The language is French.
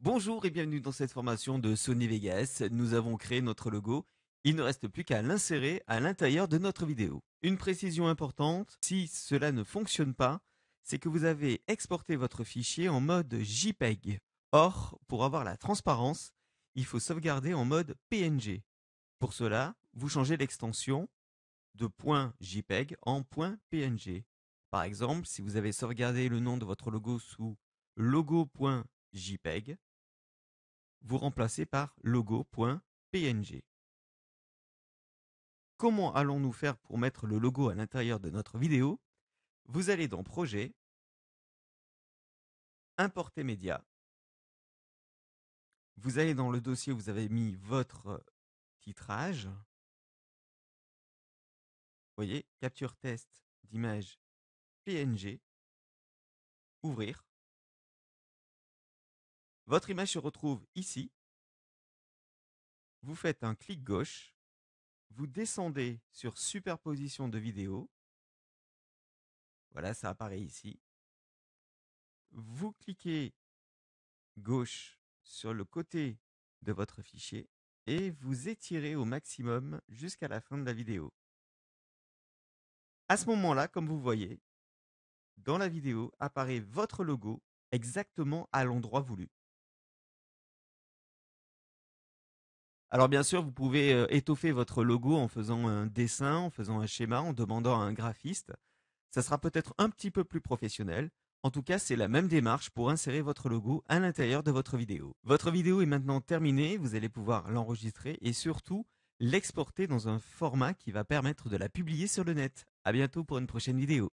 Bonjour et bienvenue dans cette formation de Sony Vegas. Nous avons créé notre logo. Il ne reste plus qu'à l'insérer à l'intérieur de notre vidéo. Une précision importante, si cela ne fonctionne pas, c'est que vous avez exporté votre fichier en mode JPEG. Or, pour avoir la transparence, il faut sauvegarder en mode PNG. Pour cela, vous changez l'extension de .jpeg en .png. Par exemple, si vous avez sauvegardé le nom de votre logo sous logo.jpeg, vous remplacez par logo.png. Comment allons-nous faire pour mettre le logo à l'intérieur de notre vidéo Vous allez dans Projet, Importer média. Vous allez dans le dossier où vous avez mis votre titrage. Vous voyez, capture test d'image PNG. Ouvrir. Votre image se retrouve ici. Vous faites un clic gauche. Vous descendez sur superposition de vidéo, Voilà, ça apparaît ici. Vous cliquez gauche sur le côté de votre fichier et vous étirez au maximum jusqu'à la fin de la vidéo. À ce moment-là, comme vous voyez, dans la vidéo apparaît votre logo exactement à l'endroit voulu. Alors bien sûr, vous pouvez euh, étoffer votre logo en faisant un dessin, en faisant un schéma, en demandant à un graphiste. Ça sera peut-être un petit peu plus professionnel. En tout cas, c'est la même démarche pour insérer votre logo à l'intérieur de votre vidéo. Votre vidéo est maintenant terminée, vous allez pouvoir l'enregistrer et surtout l'exporter dans un format qui va permettre de la publier sur le net. À bientôt pour une prochaine vidéo.